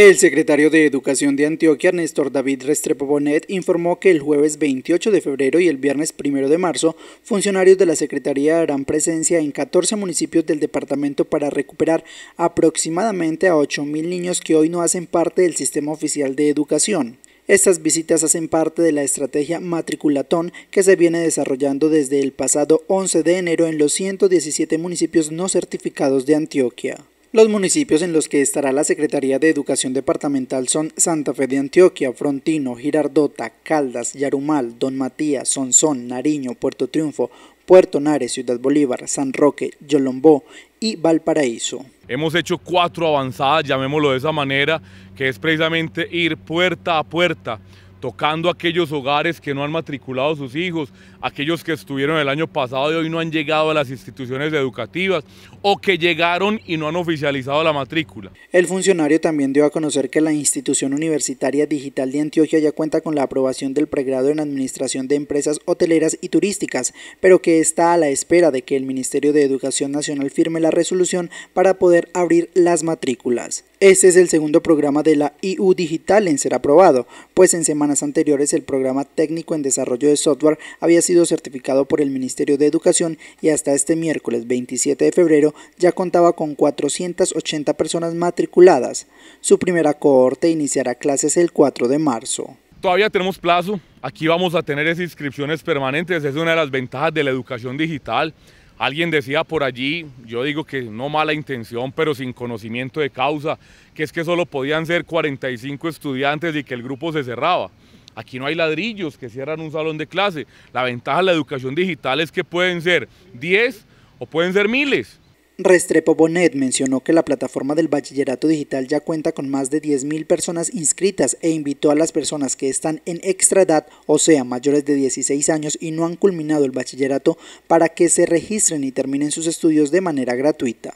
El secretario de Educación de Antioquia, Néstor David Restrepo Bonet, informó que el jueves 28 de febrero y el viernes 1 de marzo, funcionarios de la Secretaría harán presencia en 14 municipios del departamento para recuperar aproximadamente a 8.000 niños que hoy no hacen parte del sistema oficial de educación. Estas visitas hacen parte de la estrategia matriculatón que se viene desarrollando desde el pasado 11 de enero en los 117 municipios no certificados de Antioquia. Los municipios en los que estará la Secretaría de Educación Departamental son Santa Fe de Antioquia, Frontino, Girardota, Caldas, Yarumal, Don Matías, Sonsón, Nariño, Puerto Triunfo, Puerto Nares, Ciudad Bolívar, San Roque, Yolombó y Valparaíso. Hemos hecho cuatro avanzadas, llamémoslo de esa manera, que es precisamente ir puerta a puerta tocando aquellos hogares que no han matriculado sus hijos, aquellos que estuvieron el año pasado y hoy no han llegado a las instituciones educativas o que llegaron y no han oficializado la matrícula. El funcionario también dio a conocer que la institución universitaria digital de Antioquia ya cuenta con la aprobación del pregrado en administración de empresas hoteleras y turísticas, pero que está a la espera de que el Ministerio de Educación Nacional firme la resolución para poder abrir las matrículas. Este es el segundo programa de la IU Digital en ser aprobado, pues en semanas anteriores el programa técnico en desarrollo de software había sido certificado por el Ministerio de Educación y hasta este miércoles 27 de febrero ya contaba con 480 personas matriculadas. Su primera cohorte iniciará clases el 4 de marzo. Todavía tenemos plazo, aquí vamos a tener inscripciones permanentes, es una de las ventajas de la educación digital. Alguien decía por allí, yo digo que no mala intención, pero sin conocimiento de causa, que es que solo podían ser 45 estudiantes y que el grupo se cerraba. Aquí no hay ladrillos que cierran un salón de clase. La ventaja de la educación digital es que pueden ser 10 o pueden ser miles. Restrepo Bonet mencionó que la plataforma del bachillerato digital ya cuenta con más de 10.000 personas inscritas e invitó a las personas que están en extra edad, o sea, mayores de 16 años y no han culminado el bachillerato, para que se registren y terminen sus estudios de manera gratuita.